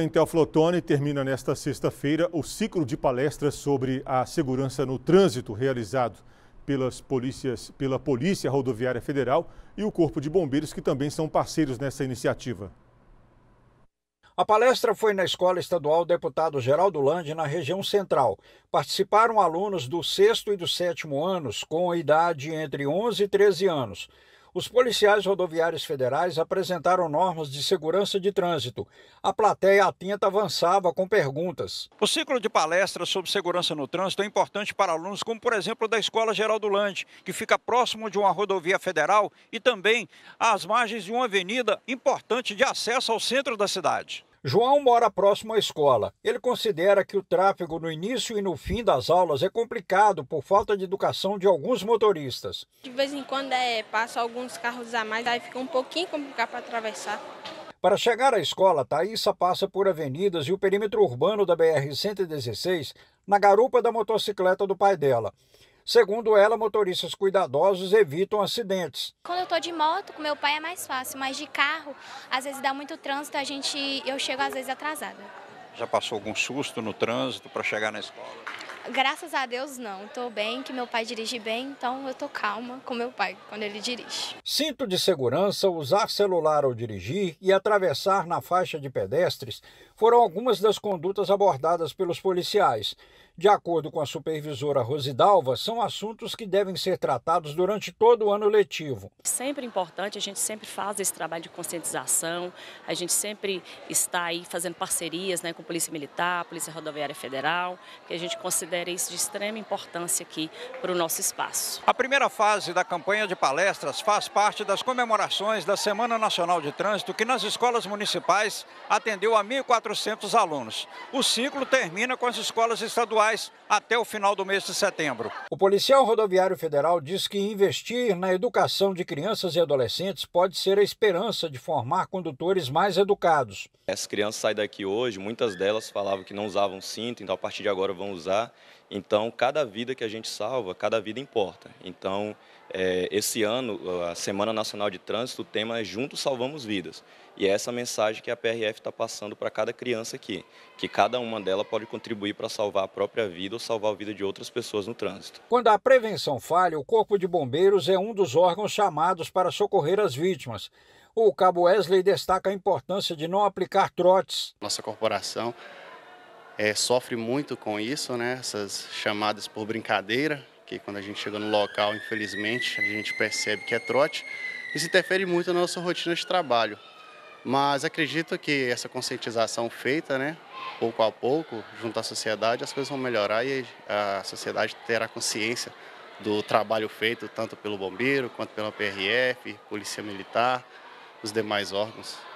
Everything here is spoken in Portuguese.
Em Teoflotone termina nesta sexta-feira o ciclo de palestras sobre a segurança no trânsito realizado pelas polícias, pela Polícia Rodoviária Federal e o Corpo de Bombeiros, que também são parceiros nessa iniciativa. A palestra foi na Escola Estadual Deputado Geraldo Lande, na região central. Participaram alunos do sexto e do sétimo anos, com idade entre 11 e 13 anos os policiais rodoviários federais apresentaram normas de segurança de trânsito. A plateia atenta avançava com perguntas. O ciclo de palestras sobre segurança no trânsito é importante para alunos, como por exemplo da Escola Geraldo Lande, que fica próximo de uma rodovia federal e também às margens de uma avenida importante de acesso ao centro da cidade. João mora próximo à escola. Ele considera que o tráfego no início e no fim das aulas é complicado por falta de educação de alguns motoristas. De vez em quando é, passa alguns carros a mais, aí fica um pouquinho complicado para atravessar. Para chegar à escola, Thaísa passa por avenidas e o perímetro urbano da BR-116 na garupa da motocicleta do pai dela. Segundo ela, motoristas cuidadosos evitam acidentes. Quando eu estou de moto, com meu pai é mais fácil, mas de carro, às vezes dá muito trânsito, a gente, eu chego às vezes atrasada. Já passou algum susto no trânsito para chegar na escola? Graças a Deus não, estou bem, que meu pai dirige bem, então eu estou calma com meu pai quando ele dirige. Cinto de segurança, usar celular ao dirigir e atravessar na faixa de pedestres foram algumas das condutas abordadas pelos policiais. De acordo com a supervisora Rosidalva, são assuntos que devem ser tratados durante todo o ano letivo. Sempre importante, a gente sempre faz esse trabalho de conscientização, a gente sempre está aí fazendo parcerias né, com a Polícia Militar, Polícia Rodoviária Federal, que a gente considera isso de extrema importância aqui para o nosso espaço. A primeira fase da campanha de palestras faz parte das comemorações da Semana Nacional de Trânsito, que nas escolas municipais atendeu a 1.400 alunos. O ciclo termina com as escolas estaduais reais até o final do mês de setembro. O policial rodoviário federal diz que investir na educação de crianças e adolescentes pode ser a esperança de formar condutores mais educados. As crianças saem daqui hoje, muitas delas falavam que não usavam cinto, então a partir de agora vão usar. Então, cada vida que a gente salva, cada vida importa. Então, é, esse ano, a Semana Nacional de Trânsito, o tema é Juntos Salvamos Vidas. E é essa mensagem que a PRF está passando para cada criança aqui, que cada uma delas pode contribuir para salvar a própria vida ou salvar a vida de outras pessoas no trânsito. Quando a prevenção falha, o Corpo de Bombeiros é um dos órgãos chamados para socorrer as vítimas. O Cabo Wesley destaca a importância de não aplicar trotes. Nossa corporação é, sofre muito com isso, né? Essas chamadas por brincadeira, que quando a gente chega no local, infelizmente, a gente percebe que é trote. Isso interfere muito na nossa rotina de trabalho. Mas acredito que essa conscientização feita, né, pouco a pouco, junto à sociedade, as coisas vão melhorar e a sociedade terá consciência do trabalho feito tanto pelo bombeiro quanto pela PRF, Polícia Militar, os demais órgãos.